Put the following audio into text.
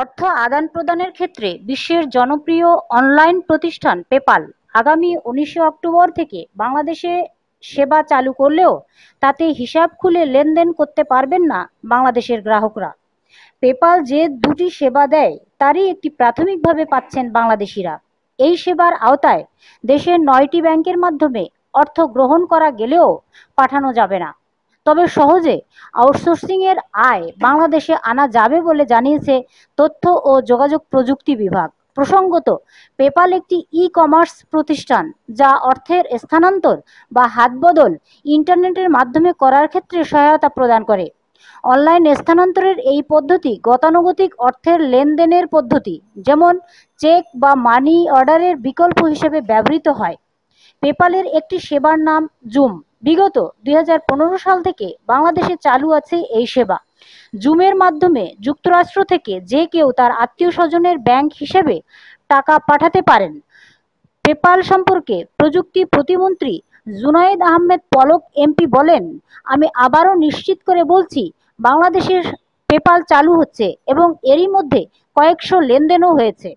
অর্থ আদান প্রদানের ক্ষেত্রে বিশ্বের জনপ্রিয় অনলাইন প্রতিষ্ঠান পেপাল আগামী উনিশে অক্টোবর থেকে বাংলাদেশে সেবা চালু করলেও তাতে হিসাব খুলে লেনদেন করতে পারবেন না বাংলাদেশের গ্রাহকরা পেপাল যে দুটি সেবা দেয় তারই একটি প্রাথমিকভাবে পাচ্ছেন বাংলাদেশিরা এই সেবার আওতায় দেশের নয়টি ব্যাংকের মাধ্যমে অর্থ গ্রহণ করা গেলেও পাঠানো যাবে না তবে সহজে আউটসোর্সিংয়ের আয় বাংলাদেশে আনা যাবে বলে জানিয়েছে তথ্য ও যোগাযোগ প্রযুক্তি বিভাগ প্রসঙ্গত পেপাল একটি ই কমার্স প্রতিষ্ঠান যা অর্থের স্থানান্তর বা হাতবদল ইন্টারনেটের মাধ্যমে করার ক্ষেত্রে সহায়তা প্রদান করে অনলাইন স্থানান্তরের এই পদ্ধতি গতানুগতিক অর্থের লেনদেনের পদ্ধতি যেমন চেক বা মানি অর্ডারের বিকল্প হিসেবে ব্যবহৃত হয় পেপালের একটি সেবার নাম জুম বিগত দুই সাল থেকে বাংলাদেশে চালু আছে এই সেবা জুমের মাধ্যমে যুক্তরাষ্ট্র থেকে যে কেউ তার আত্মীয় স্বজনের ব্যাংক হিসেবে টাকা পাঠাতে পারেন পেপাল সম্পর্কে প্রযুক্তি প্রতিমন্ত্রী জুনায়েদ আহমেদ পলক এমপি বলেন আমি আবারও নিশ্চিত করে বলছি বাংলাদেশের পেপাল চালু হচ্ছে এবং এরই মধ্যে কয়েকশো লেনদেনও হয়েছে